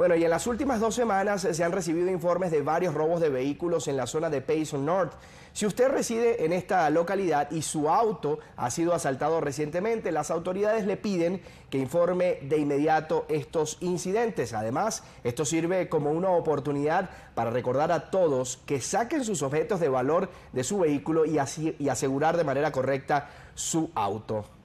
Bueno, y en las últimas dos semanas eh, se han recibido informes de varios robos de vehículos en la zona de Payson North. Si usted reside en esta localidad y su auto ha sido asaltado recientemente, las autoridades le piden que informe de inmediato estos incidentes. Además, esto sirve como una oportunidad para recordar a todos que saquen sus objetos de valor de su vehículo y, y asegurar de manera correcta su auto.